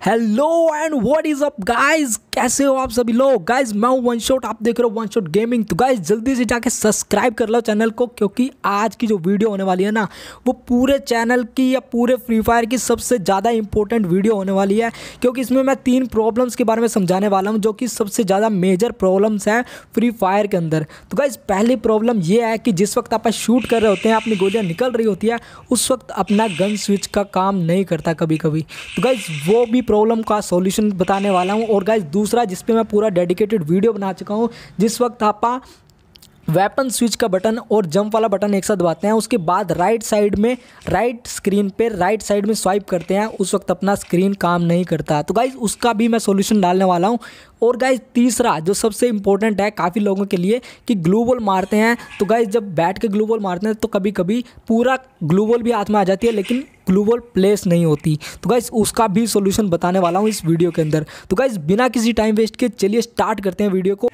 Hello and what is up guys? कैसे हो आप सभी लोग गाइज मैं हूँ वन शॉट आप देख रहे हो वन शॉट गेमिंग तो गाइज जल्दी से जाके सब्सक्राइब कर लो चैनल को क्योंकि आज की जो वीडियो होने वाली है ना वो पूरे चैनल की या पूरे फ्री फायर की सबसे ज़्यादा इंपॉर्टेंट वीडियो होने वाली है क्योंकि इसमें मैं तीन प्रॉब्लम्स के बारे में समझाने वाला हूँ जो कि सबसे ज़्यादा मेजर प्रॉब्लम्स हैं फ्री फायर के अंदर तो गाइज पहली प्रॉब्लम यह है कि जिस वक्त आप शूट कर रहे होते हैं अपनी गोलियाँ निकल रही होती है उस वक्त अपना गन स्विच का काम नहीं करता कभी कभी तो गाइज वो भी प्रॉब्लम का सोल्यूशन बताने वाला हूँ और गाइज दूसरा दूसरा जिसपे मैं पूरा डेडिकेटेड वीडियो बना चुका हूँ जिस वक्त आप वेपन स्विच का बटन और जंप वाला बटन एक साथ दबाते हैं उसके बाद राइट साइड में राइट स्क्रीन पे राइट साइड में स्वाइप करते हैं उस वक्त अपना स्क्रीन काम नहीं करता तो गाइज उसका भी मैं सोल्यूशन डालने वाला हूँ और गाइज तीसरा जो सबसे इंपॉर्टेंट है काफ़ी लोगों के लिए कि ग्लूबॉल मारते हैं तो गाइज जब बैट के ग्लूबॉल मारते हैं तो कभी कभी पूरा ग्लूबॉल भी हाथ में आ जाती है लेकिन ग्लूबॉल प्लेस नहीं होती तो गाइज उसका भी सोल्यूशन बताने वाला हूँ इस वीडियो के अंदर तो गाइज बिना किसी टाइम वेस्ट के चलिए स्टार्ट करते हैं वीडियो को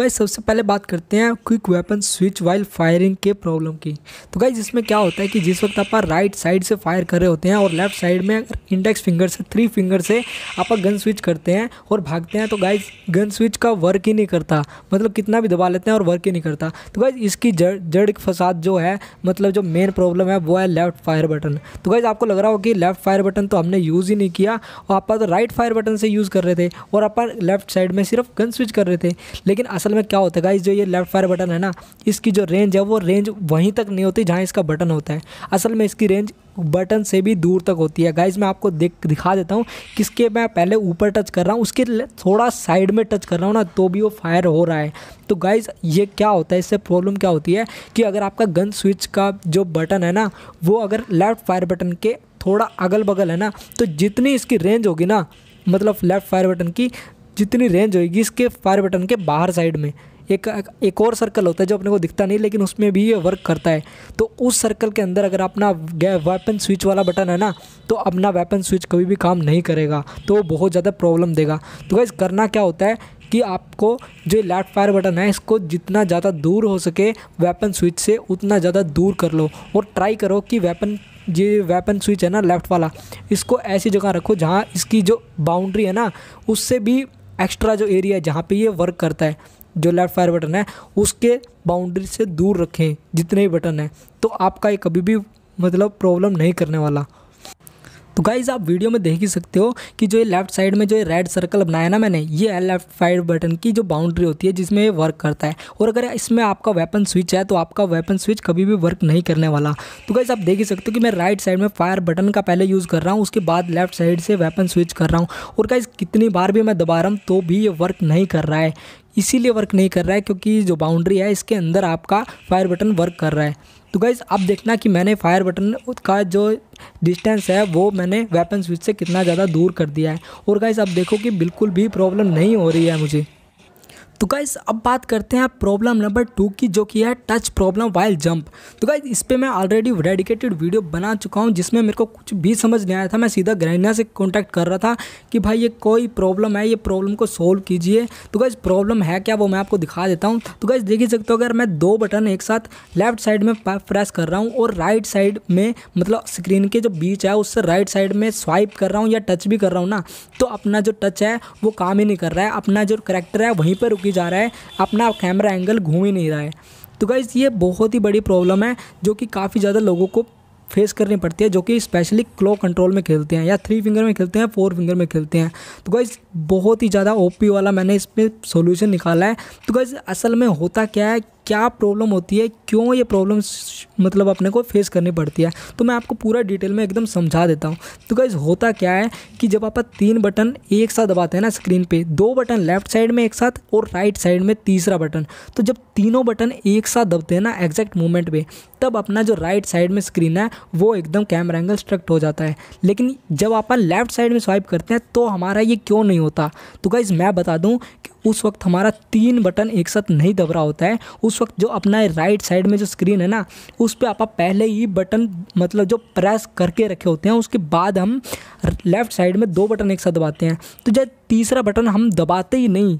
गाइज सबसे पहले बात करते हैं quick weapon switch while firing के प्रॉब्लम की तो गाइज इसमें क्या होता है कि जिस वक्त आप राइट साइड से फायर कर रहे होते हैं और लेफ्ट साइड में अगर इंडेक्स फिंगर से थ्री फिंगर से आप गन स्विच करते हैं और भागते हैं तो गाइज गन स्विच का वर्क ही नहीं करता मतलब कितना भी दबा लेते हैं और वर्क ही नहीं करता तो गाइज इसकी जड़ जड़ फसाद जो है मतलब जो मेन प्रॉब्लम है वो है लेफ्ट फायर बटन तो गाइज आपको लग रहा हो कि लेफ्ट फायर बटन तो हमने यूज़ ही नहीं किया और आप तो राइट फायर बटन से यूज़ कर रहे थे और आप लेफ्ट साइड में सिर्फ गन स्विच कर रहे थे लेकिन असल असल में क्या होता है गाइज जो ये लेफ्ट फायर बटन है ना इसकी जो रेंज है वो रेंज वहीं तक नहीं होती जहाँ इसका बटन होता है असल में इसकी रेंज बटन से भी दूर तक होती है गाइज मैं आपको देख दिखा देता हूँ किसके मैं पहले ऊपर टच कर रहा हूँ उसके थोड़ा साइड में टच कर रहा हूँ ना तो भी वो फायर हो रहा है तो गाइज ये क्या होता है इससे प्रॉब्लम क्या होती है कि अगर आपका गन स्विच का जो बटन है ना वो अगर लेफ़्ट फायर बटन के थोड़ा अगल बगल है ना तो जितनी इसकी रेंज होगी ना मतलब लेफ़्ट फायर बटन की जितनी रेंज होगी इसके फायर बटन के बाहर साइड में एक एक और सर्कल होता है जो अपने को दिखता नहीं लेकिन उसमें भी ये वर्क करता है तो उस सर्कल के अंदर अगर अपना वेपन स्विच वाला बटन है ना तो अपना वेपन स्विच कभी भी काम नहीं करेगा तो वो बहुत ज़्यादा प्रॉब्लम देगा तो वैसे करना क्या होता है कि आपको जो लेफ्ट फायर बटन है इसको जितना ज़्यादा दूर हो सके वेपन स्विच से उतना ज़्यादा दूर कर लो और ट्राई करो कि वेपन ये वेपन स्विच है ना लेफ़्ट वाला इसको ऐसी जगह रखो जहाँ इसकी जो बाउंड्री है ना उससे भी एक्स्ट्रा जो एरिया है जहाँ पर ये वर्क करता है जो लेफ्ट फायर बटन है उसके बाउंड्री से दूर रखें जितने भी बटन हैं तो आपका ये कभी भी मतलब प्रॉब्लम नहीं करने वाला तो गाइज आप वीडियो में देख ही सकते हो कि जो ये लेफ्ट साइड में जो ये रेड सर्कल बनाया ना मैंने ये है लेफ्ट साइड बटन की जो बाउंड्री होती है जिसमें ये वर्क करता है और अगर इसमें आपका वेपन स्विच है तो आपका वेपन स्विच कभी भी वर्क नहीं करने वाला तो गाइज आप देख ही सकते हो कि मैं राइट साइड में फायर बटन का पहले यूज़ कर रहा हूँ उसके बाद लेफ्ट साइड से वेपन स्विच कर रहा हूँ और गाइज कितनी बार भी मैं दबा रहा हूँ तो भी ये वर्क नहीं कर रहा है इसीलिए वर्क नहीं कर रहा है क्योंकि जो बाउंड्री है इसके अंदर आपका फायर बटन वर्क कर रहा है तो गाइज़ आप देखना कि मैंने फायर बटन का जो डिस्टेंस है वो मैंने वेपन स्विच से कितना ज़्यादा दूर कर दिया है और गाइज़ आप देखो कि बिल्कुल भी प्रॉब्लम नहीं हो रही है मुझे तो गाइज अब बात करते हैं प्रॉब्लम नंबर टू की जो कि है टच प्रॉब्लम वाइल जंप तो गाइज इस पर मैं ऑलरेडी डेडिकेटेड वीडियो बना चुका हूँ जिसमें मेरे को कुछ भी समझ नहीं आया था मैं सीधा ग्रहणा से कॉन्टैक्ट कर रहा था कि भाई ये कोई प्रॉब्लम है ये प्रॉब्लम को सोल्व कीजिए तो गाइज प्रॉब्लम है क्या वो मैं आपको दिखा देता हूँ तो गाइज देख ही सकते हो अगर मैं दो बटन एक साथ लेफ्ट साइड में प्रेस कर रहा हूँ और राइट साइड में मतलब स्क्रीन के जो बीच है उससे राइट साइड में स्वाइप कर रहा हूँ या टच भी कर रहा हूँ ना तो अपना जो टच है वो काम ही नहीं कर रहा है अपना जो करेक्टर है वहीं पर रुकी ही जा रहा है अपना कैमरा एंगल घूम ही नहीं रहा है तो गाइज़ ये बहुत ही बड़ी प्रॉब्लम है जो कि काफ़ी ज़्यादा लोगों को फेस करनी पड़ती है जो कि स्पेशली क्लो कंट्रोल में खेलते हैं या थ्री फिंगर में खेलते हैं फोर फिंगर में खेलते हैं तो गाइज बहुत ही ज़्यादा ओपी वाला मैंने इसमें सोल्यूशन निकाला है तो गाइज असल में होता क्या है क्या प्रॉब्लम होती है क्यों ये प्रॉब्लम मतलब अपने को फेस करनी पड़ती है तो मैं आपको पूरा डिटेल में एकदम समझा देता हूँ तो गाइज़ होता क्या है कि जब आप तीन बटन एक साथ दबाते हैं ना स्क्रीन पे दो बटन लेफ्ट साइड में एक साथ और राइट साइड में तीसरा बटन तो जब तीनों बटन एक साथ दबते हैं ना एग्जैक्ट मोमेंट पे तब अपना जो राइट साइड में स्क्रीन है वो एकदम कैमरा एंगल स्ट्रक्ट हो जाता है लेकिन जब आप लेफ्ट साइड में स्वाइप करते हैं तो हमारा ये क्यों नहीं होता तो गाइज़ मैं बता दूँ कि उस वक्त हमारा तीन बटन एक साथ नहीं दब रहा होता है उस वक्त जो अपना राइट साइड में जो स्क्रीन है ना उस पर आप पहले ही बटन मतलब जो प्रेस करके रखे होते हैं उसके बाद हम लेफ़्ट साइड में दो बटन एक साथ दबाते हैं तो जब तीसरा बटन हम दबाते ही नहीं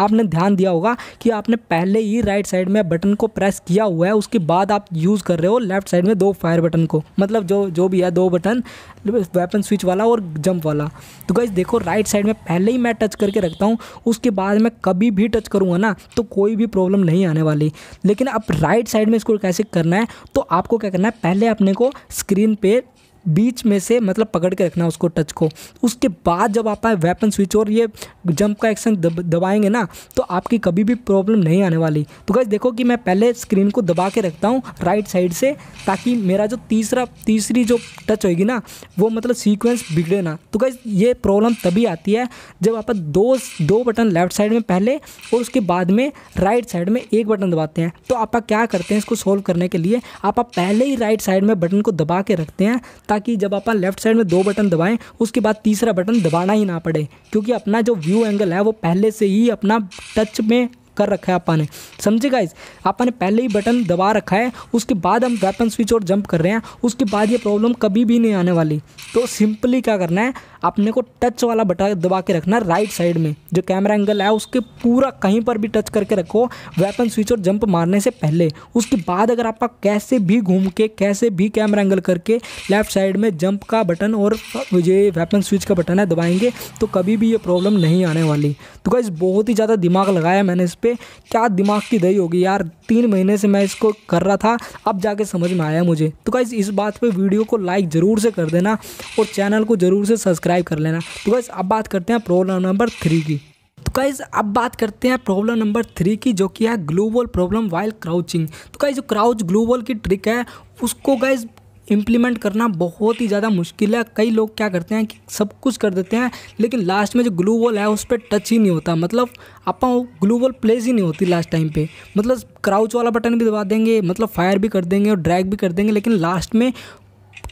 आपने ध्यान दिया होगा कि आपने पहले ही राइट साइड में बटन को प्रेस किया हुआ है उसके बाद आप यूज़ कर रहे हो लेफ्ट साइड में दो फायर बटन को मतलब जो जो भी है दो बटन वेपन स्विच वाला और जंप वाला तो गाइज देखो राइट साइड में पहले ही मैं टच करके रखता हूँ उसके बाद मैं कभी भी टच करूँगा ना तो कोई भी प्रॉब्लम नहीं आने वाली लेकिन अब राइट साइड में इसको कैसे करना है तो आपको क्या करना है पहले अपने को स्क्रीन पर बीच में से मतलब पकड़ के रखना उसको टच को उसके बाद जब आप वेपन स्विच और ये जंप का एक्शन दब, दबाएंगे ना तो आपकी कभी भी प्रॉब्लम नहीं आने वाली तो गैस देखो कि मैं पहले स्क्रीन को दबा के रखता हूँ राइट साइड से ताकि मेरा जो तीसरा तीसरी जो टच होगी ना वो मतलब सीक्वेंस बिगड़े ना तो गैस ये प्रॉब्लम तभी आती है जब आप दो दो बटन लेफ्ट साइड में पहले और उसके बाद में राइट साइड में एक बटन दबाते हैं तो आप क्या करते हैं इसको सोल्व करने के लिए आप पहले ही राइट साइड में बटन को दबा के रखते हैं ताकि जब आप लेफ्ट साइड में दो बटन दबाएं उसके बाद तीसरा बटन दबाना ही ना पड़े क्योंकि अपना जो व्यू एंगल है वो पहले से ही अपना टच में कर रखा है आपा ने समझे गाइज आपा ने पहले ही बटन दबा रखा है उसके बाद हम वेपन स्विच और जंप कर रहे हैं उसके बाद ये प्रॉब्लम कभी भी नहीं आने वाली तो सिंपली क्या करना है अपने को टच वाला बटन दबा के रखना राइट साइड में जो कैमरा एंगल है उसके पूरा कहीं पर भी टच करके रखो वेपन स्विच और जंप मारने से पहले उसके बाद अगर आपका कैसे भी घूम के कैसे भी कैमरा एंगल करके लेफ्ट साइड में जंप का बटन और ये वेपन स्विच का बटन है दबाएंगे तो कभी भी ये प्रॉब्लम नहीं आने वाली तो क्या बहुत ही ज़्यादा दिमाग लगाया मैंने इस पर क्या दिमाग की दही होगी यार तीन महीने से मैं इसको कर रहा था अब जाके समझ में आया मुझे तो क्या इस बात पर वीडियो को लाइक ज़रूर से कर देना और चैनल को ज़रूर से सब्सक्राइब कर लेना तो बस अब बात करते हैं प्रॉब्लम नंबर थ्री की तो कई अब बात करते हैं प्रॉब्लम नंबर थ्री की जो कि है ग्लोबल प्रॉब्लम वाइल क्राउचिंग तो कई जो क्राउच ग्लोबल की ट्रिक है उसको गाइज इम्प्लीमेंट करना बहुत ही ज़्यादा मुश्किल है कई लोग क्या करते हैं कि सब कुछ कर देते हैं लेकिन लास्ट में जो ग्लू वॉल है उस पर टच ही नहीं होता मतलब आप ग्लू वॉल प्लेस ही नहीं होती लास्ट टाइम पे मतलब क्राउच वाला बटन भी दबा देंगे मतलब फायर भी कर देंगे और ड्रैग भी कर देंगे लेकिन लास्ट में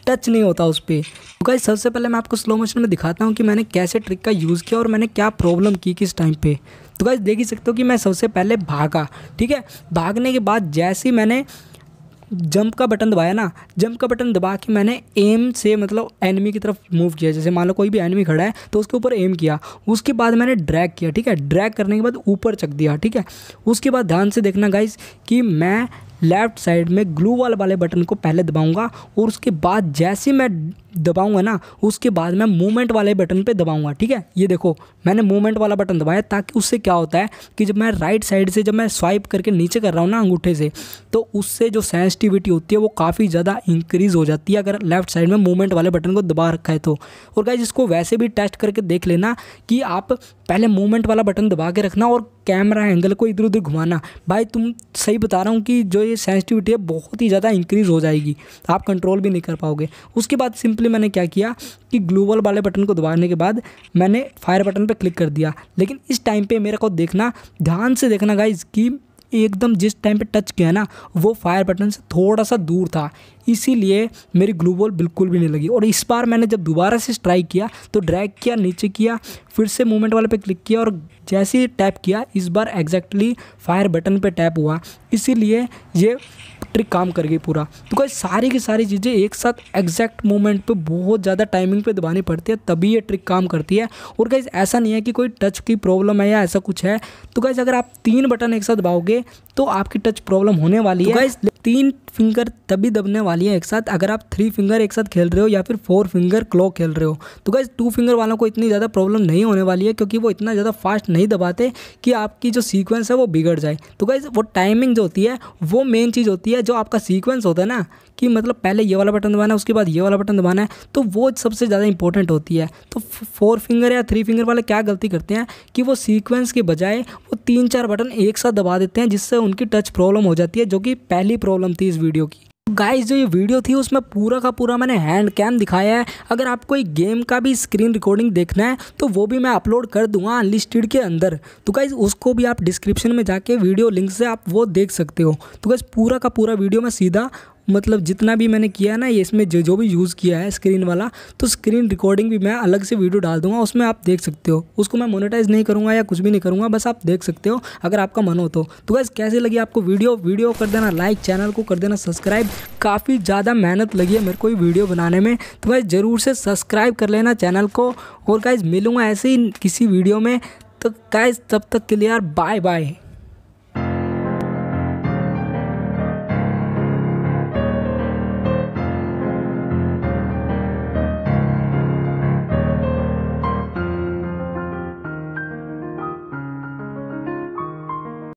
टच नहीं होता उस पर तो गाइज सबसे पहले मैं आपको स्लो मोशन में दिखाता हूँ कि मैंने कैसे ट्रिक का यूज़ किया और मैंने क्या प्रॉब्लम की किस टाइम पे तो गाइज देख ही सकते हो कि मैं सबसे पहले भागा ठीक है भागने के बाद जैसे ही मैंने जंप का बटन दबाया ना जंप का बटन दबा के मैंने एम से मतलब एनिमी की तरफ मूव किया जैसे मान लो कोई भी एनिमी खड़ा है तो उसके ऊपर एम किया उसके बाद मैंने ड्रैग किया ठीक है ड्रैग करने के बाद ऊपर चक दिया ठीक है उसके बाद ध्यान से देखना गाइज कि मैं लेफ्ट साइड में ग्लू वाल वाले बटन को पहले दबाऊंगा और उसके बाद जैसे मैं दबाऊंगा ना उसके बाद मैं मूवमेंट वाले बटन पे दबाऊंगा ठीक है ये देखो मैंने मूवमेंट वाला बटन दबाया ताकि उससे क्या होता है कि जब मैं राइट साइड से जब मैं स्वाइप करके नीचे कर रहा हूँ ना अंगूठे से तो उससे जो सेंसिटिविटी होती है वो काफ़ी ज़्यादा इंक्रीज़ हो जाती है अगर लेफ्ट साइड में मूवमेंट वाले बटन को दबा रखा है तो और क्या इसको वैसे भी टेस्ट करके देख लेना कि आप पहले मूवमेंट वाला बटन दबा के रखना और कैमरा एंगल को इधर उधर घुमाना भाई तुम सही बता रहा हूँ कि जो ये सेंसिटिविटी है बहुत ही ज़्यादा इंक्रीज़ हो जाएगी आप कंट्रोल भी नहीं कर पाओगे उसके बाद सिंपली मैंने क्या किया कि ग्लोबल वाले बटन को दबाने के बाद मैंने फायर बटन पर क्लिक कर दिया लेकिन इस टाइम पर मेरे को देखना ध्यान से देखना गाइज की एकदम जिस टाइम पे टच किया ना वो फायर बटन से थोड़ा सा दूर था इसीलिए मेरी ग्लू बॉल बिल्कुल भी नहीं लगी और इस बार मैंने जब दोबारा से स्ट्राइक किया तो ड्रैग किया नीचे किया फिर से मूवमेंट वाले पे क्लिक किया और जैसे ही टैप किया इस बार एग्जैक्टली फायर बटन पे टैप हुआ इसीलिए ये ट्रिक काम कर गई पूरा तो कोई सारी की सारी चीज़ें एक साथ एग्जैक्ट मोमेंट पे बहुत ज़्यादा टाइमिंग पे दबानी पड़ती है तभी ये ट्रिक काम करती है और गाइज ऐसा नहीं है कि कोई टच की प्रॉब्लम है या ऐसा कुछ है तो कैसे अगर आप तीन बटन एक साथ दबाओगे तो आपकी टच प्रॉब्लम होने वाली है तो तीन फिंगर तभी दबने वाली है एक साथ अगर आप थ्री फिंगर एक साथ खेल रहे हो या फिर फोर फिंगर क्लॉक खेल रहे हो तो गाइज टू फिंगर वालों को इतनी ज़्यादा प्रॉब्लम नहीं होने वाली है क्योंकि वो इतना ज़्यादा फास्ट नहीं दबाते कि आपकी जो सीक्वेंस है वो बिगड़ जाए तो गाइज वो टाइमिंग जो होती है वो मेन चीज़ होती है जो आपका सीक्वेंस होता है ना कि मतलब पहले ये वाला बटन दबाना है उसके बाद ये वाला बटन दबाना है तो वो सबसे ज़्यादा इंपॉर्टेंट होती है तो फोर फिंगर या थ्री फिंगर वाले क्या गलती करते हैं कि वो सीक्वेंस के बजाय वो तीन चार बटन एक साथ दबा देते हैं जिससे उनकी टच प्रॉब्लम हो जाती है जो कि पहली प्रॉब्लम थी इस वीडियो की गाइस जो ये वीडियो थी उसमें पूरा का पूरा मैंने हैंड कैम दिखाया है अगर आपको एक गेम का भी स्क्रीन रिकॉर्डिंग देखना है तो वो भी मैं अपलोड कर दूंगा अनलिस्टेड के अंदर तो गाइज उसको भी आप डिस्क्रिप्शन में जाके वीडियो लिंक से आप वो देख सकते हो तो गाइज पूरा का पूरा वीडियो मैं सीधा मतलब जितना भी मैंने किया है ना ये इसमें जो जो भी यूज़ किया है स्क्रीन वाला तो स्क्रीन रिकॉर्डिंग भी मैं अलग से वीडियो डाल दूंगा उसमें आप देख सकते हो उसको मैं मोनेटाइज नहीं करूँगा या कुछ भी नहीं करूँगा बस आप देख सकते हो अगर आपका मन हो तो तो कैसे लगी आपको वीडियो वीडियो कर देना लाइक चैनल को कर देना सब्सक्राइब काफ़ी ज़्यादा मेहनत लगी है मेरे को ये वीडियो बनाने में तो बस ज़रूर से सब्सक्राइब कर लेना चैनल को और गाइज मिलूंगा ऐसे ही किसी वीडियो में तो गाइज तब तक के लिए यार बाय बाय